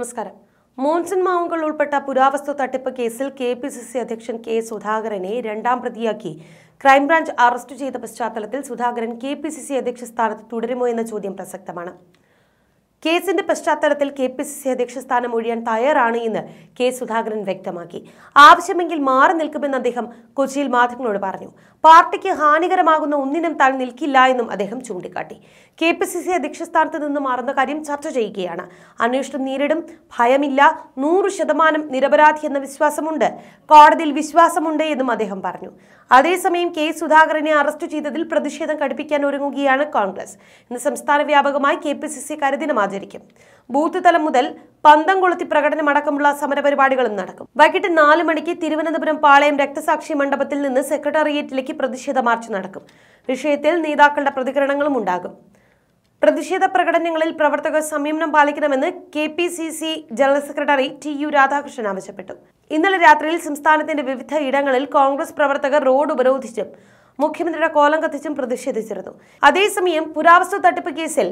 നമസ്കാരം മോൻസൺ മാവുകൾ ഉൾപ്പെട്ട പുരാവസ്തു തട്ടിപ്പ് കേസിൽ കെ പി സി സി അധ്യക്ഷൻ കെ സുധാകരനെ രണ്ടാം പ്രതിയാക്കി ക്രൈംബ്രാഞ്ച് അറസ്റ്റ് ചെയ്ത പശ്ചാത്തലത്തിൽ Sudhakaran K P C C അധ്യക്ഷ സ്ഥാനത്ത് തുടരുമോ എന്ന ചോദ്യം പ്രസക്തമാണ് കേസിന്റെ പശ്ചാത്തലത്തിൽ കെ പി സി സി അധ്യക്ഷ സ്ഥാനം ഒഴിയാൻ തയ്യാറാണ് എന്ന് കെ സുധാകരൻ വ്യക്തമാക്കി ആവശ്യമെങ്കിൽ മാറി നിൽക്കുമെന്ന് അദ്ദേഹം കൊച്ചിയിൽ മാധ്യമങ്ങളോട് പറഞ്ഞു പാർട്ടിക്ക് ഹാനികരമാകുന്ന ഒന്നിനും താൻ നിൽക്കില്ല എന്നും അദ്ദേഹം ചൂണ്ടിക്കാട്ടി കെ പി സി സി അധ്യക്ഷ സ്ഥാനത്ത് നിന്ന് മാറുന്ന കാര്യം ചർച്ച ചെയ്യുകയാണ് അന്വേഷണം നേരിടും ഭയമില്ല നൂറ് ശതമാനം നിരപരാധി എന്ന വിശ്വാസമുണ്ട് കോടതിയിൽ വിശ്വാസമുണ്ട് എന്നും അദ്ദേഹം പറഞ്ഞു അതേസമയം കെ സുധാകരനെ അറസ്റ്റ് ചെയ്തതിൽ പ്രതിഷേധം കടുപ്പിക്കാൻ ഒരുങ്ങുകയാണ് കോൺഗ്രസ് ഇന്ന് സംസ്ഥാന വ്യാപകമായി കെ പി സി സി കരിദിനം ആചരിക്കും ബൂത്ത് തലം മുതൽ പന്തം കൊളുത്തി അടക്കമുള്ള സമരപരിപാടികളും നടക്കും വൈകിട്ട് നാല് മണിക്ക് തിരുവനന്തപുരം പാളയം രക്തസാക്ഷി മണ്ഡപത്തിൽ നിന്ന് സെക്രട്ടേറിയറ്റിലേക്ക് പ്രതിഷേധ മാർച്ച് നടക്കും വിഷയത്തിൽ നേതാക്കളുടെ പ്രതികരണങ്ങളും ഉണ്ടാകും പ്രതിഷേധ പ്രകടനങ്ങളിൽ പ്രവർത്തകർ സംയമനം പാലിക്കണമെന്ന് K P C C general secretary T U Radhakrishnan ആവശ്യപ്പെട്ടു ഇന്നലെ രാത്രിയിൽ സംസ്ഥാനത്തിന്റെ വിവിധ ഇടങ്ങളിൽ കോൺഗ്രസ് പ്രവർത്തകർ റോഡ് ഉപരോധിച്ചും മുഖ്യമന്ത്രിയുടെ കോലം കത്തിച്ചും പ്രതിഷേധിച്ചിരുന്നു അതേസമയം പുരാവസ്തു തട്ടിപ്പ് കേസിൽ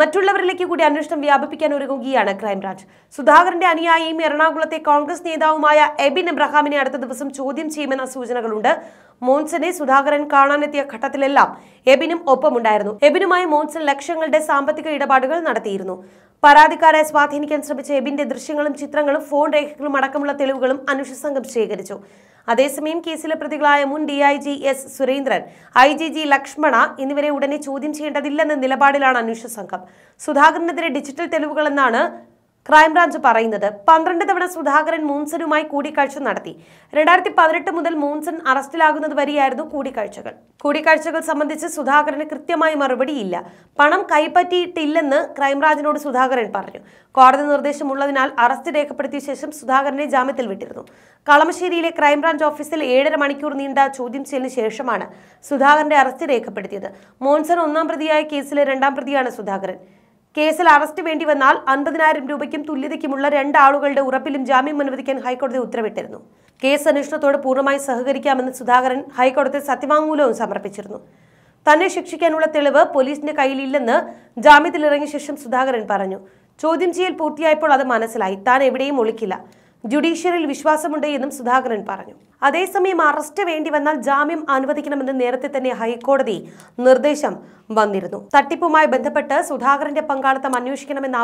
മറ്റുള്ളവരിലേക്ക് കൂടി അന്വേഷണം വ്യാപിപ്പിക്കാൻ ഒരുങ്ങുകയാണ് ക്രൈംബ്രാഞ്ച് സുധാകരന്റെ അനുയായിയും എറണാകുളത്തെ കോൺഗ്രസ് നേതാവുമായ എബിൻ എബ്രഹാമിനെ അടുത്ത ദിവസം ചോദ്യം ചെയ്യുമെന്ന സൂചനകളുണ്ട് മോൻസനെ സുധാകരൻ കാണാനെത്തിയ ഘട്ടത്തിലെല്ലാം എബിനും ഒപ്പമുണ്ടായിരുന്നു എബിനുമായി മോൻസൻ ലക്ഷങ്ങളുടെ സാമ്പത്തിക ഇടപാടുകൾ നടത്തിയിരുന്നു പരാതിക്കാരെ സ്വാധീനിക്കാൻ ശ്രമിച്ച എബിന്റെ ദൃശ്യങ്ങളും ചിത്രങ്ങളും ഫോൺ രേഖകളും അടക്കമുള്ള തെളിവുകളും അന്വേഷണ സംഘം ശേഖരിച്ചു അതേസമയം കേസിലെ പ്രതികളായ മുൻ D I G S Surendran I G G Lakshmana എന്നിവരെ ഉടനെ ചോദ്യം ചെയ്യേണ്ടതില്ലെന്ന നിലപാടിലാണ് അന്വേഷണ സംഘം സുധാകരനെതിരെ ഡിജിറ്റൽ തെളിവുകളെന്നാണ് ക്രൈംബ്രാഞ്ച് പറയുന്നത് പന്ത്രണ്ട് തവണ സുധാകരൻ മൂൺസനുമായി കൂടിക്കാഴ്ച നടത്തി രണ്ടായിരത്തി പതിനെട്ട് മുതൽ മൂൺസൺ അറസ്റ്റിലാകുന്നത് വരെയായിരുന്നു കൂടിക്കാഴ്ചകൾ കൂടിക്കാഴ്ചകൾ സംബന്ധിച്ച് സുധാകരന് കൃത്യമായ മറുപടിയില്ല പണം കൈപ്പറ്റിയിട്ടില്ലെന്ന് ക്രൈംബ്രാഞ്ചിനോട് സുധാകരൻ പറഞ്ഞു കോടതി നിർദ്ദേശമുള്ളതിനാൽ അറസ്റ്റ് രേഖപ്പെടുത്തിയ ശേഷം സുധാകരനെ ജാമ്യത്തിൽ വിട്ടിരുന്നു കളമശ്ശേരിയിലെ ക്രൈംബ്രാഞ്ച് ഓഫീസിൽ ഏഴര മണിക്കൂർ നീണ്ട ചോദ്യം ചെയ്യലിന് ശേഷമാണ് സുധാകരന്റെ അറസ്റ്റ് രേഖപ്പെടുത്തിയത് മോൻസൺ ഒന്നാം പ്രതിയായ കേസിലെ രണ്ടാം പ്രതിയാണ് സുധാകരൻ കേസിൽ അറസ്റ്റ് വേണ്ടി വന്നാൽ അൻപതിനായിരം രൂപയ്ക്കും തുല്യതയ്ക്കുമുള്ള രണ്ട് ആളുകളുടെ ഉറപ്പിലും ജാമ്യം അനുവദിക്കാൻ ഹൈക്കോടതി ഉത്തരവിട്ടിരുന്നു കേസ് അന്വേഷണത്തോട് പൂർണ്ണമായി സഹകരിക്കാമെന്ന് സുധാകരൻ ഹൈക്കോടതി സത്യവാങ്മൂലവും സമർപ്പിച്ചിരുന്നു തന്നെ ശിക്ഷിക്കാനുള്ള തെളിവ് പോലീസിന്റെ കയ്യിലില്ലെന്ന് ജാമ്യത്തിലിറങ്ങിയ ശേഷം സുധാകരൻ പറഞ്ഞു ചോദ്യം ചെയ്യൽ പൂർത്തിയായപ്പോൾ അത് മനസ്സിലായി താൻ എവിടെയും ഒളിക്കില്ല ജുഡീഷ്യറിയിൽ വിശ്വാസമുണ്ട് എന്നും സുധാകരൻ പറഞ്ഞു അതേസമയം അറസ്റ്റ് വേണ്ടി വന്നാൽ ജാമ്യം അനുവദിക്കണമെന്ന് നേരത്തെ തന്നെ ഹൈക്കോടതി നിർദ്ദേശം വന്നിരുന്നു തട്ടിപ്പുമായി ബന്ധപ്പെട്ട് സുധാകരന്റെ പങ്കാളിത്തം അന്വേഷിക്കണമെന്നാവശ്യപ്പെട്ടത്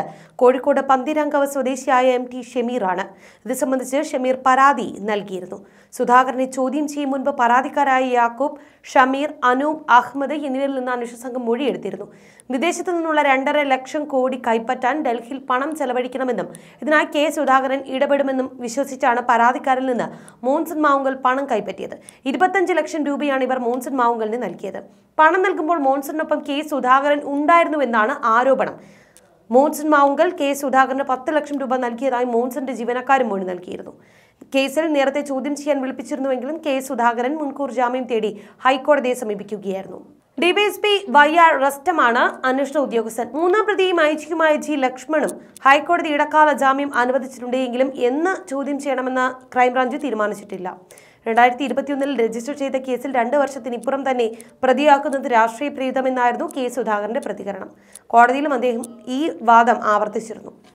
ആവശ്യപ്പെട്ടത് കോഴിക്കോട് പന്തിരാങ്കവ സ്വദേശിയായ എം ടി ഷമീറാണ് ഇത് സംബന്ധിച്ച് ഷമീർ പരാതി നൽകിയിരുന്നു സുധാകരനെ ചോദ്യം ചെയ്യും മുൻപ് പരാതിക്കാരായ യാക്കൂബ് ഷമീർ അനൂപ് അഹമ്മദ് എന്നിവരിൽ നിന്ന് അന്വേഷണ സംഘം മൊഴിയെടുത്തിരുന്നു വിദേശത്തു നിന്നുള്ള രണ്ടര ലക്ഷം കോടി കൈപ്പറ്റാൻ ഡൽഹിയിൽ പണം ചെലവഴിക്കണമെന്നും ഇതിനായി കെ സുധാകരൻ ഇടപെടുമെന്നും വിശ്വസിച്ചാണ് പരാതിക്കാരിൽ നിന്ന് മോൺസൺ മാവുങ്കൽ പണം കൈപ്പറ്റിയത് ഇരുപത്തഞ്ച് ലക്ഷം രൂപയാണ് ഇവർ മോൺസൺ മാവുങ്കലിന് നൽകിയത് പണം നൽകുമ്പോൾ മോൺസണിനൊപ്പം കെ സുധാകരൻ ഉണ്ടായിരുന്നുവെന്നാണ് ആരോപണം മോൺസൺ മാവുങ്കൽ കെ സുധാകരന് പത്ത് ലക്ഷം രൂപ നൽകിയതായി മോൺസന്റെ ജീവനക്കാരും മൊഴി നൽകിയിരുന്നു കേസിൽ നേരത്തെ ചോദ്യം ചെയ്യാൻ വിളിപ്പിച്ചിരുന്നുവെങ്കിലും കെ സുധാകരൻ മുൻകൂർ ജാമ്യം തേടി ഹൈക്കോടതിയെ സമീപിക്കുകയായിരുന്നു ഡിവൈഎസ്പി വൈ ആർ റസ്റ്റമാണ് അന്വേഷണ ഉദ്യോഗസ്ഥൻ മൂന്നാം പ്രതിയും ഐജിയുമായ ജി ലക്ഷ്മണും ഹൈക്കോടതി ഇടക്കാല ജാമ്യം അനുവദിച്ചിട്ടുണ്ട് എങ്കിലും എന്ന് ചോദ്യം ചെയ്യണമെന്ന് ക്രൈംബ്രാഞ്ച് തീരുമാനിച്ചിട്ടില്ല രണ്ടായിരത്തി ഇരുപത്തിയൊന്നിൽ രജിസ്റ്റർ ചെയ്ത കേസിൽ രണ്ട് വർഷത്തിനിപ്പുറം തന്നെ പ്രതിയാക്കുന്നത് രാഷ്ട്രീയ പ്രീതമെന്നായിരുന്നു കെ സുധാകരന്റെ പ്രതികരണം കോടതിയിലും അദ്ദേഹം ഈ വാദം ആവർത്തിച്ചിരുന്നു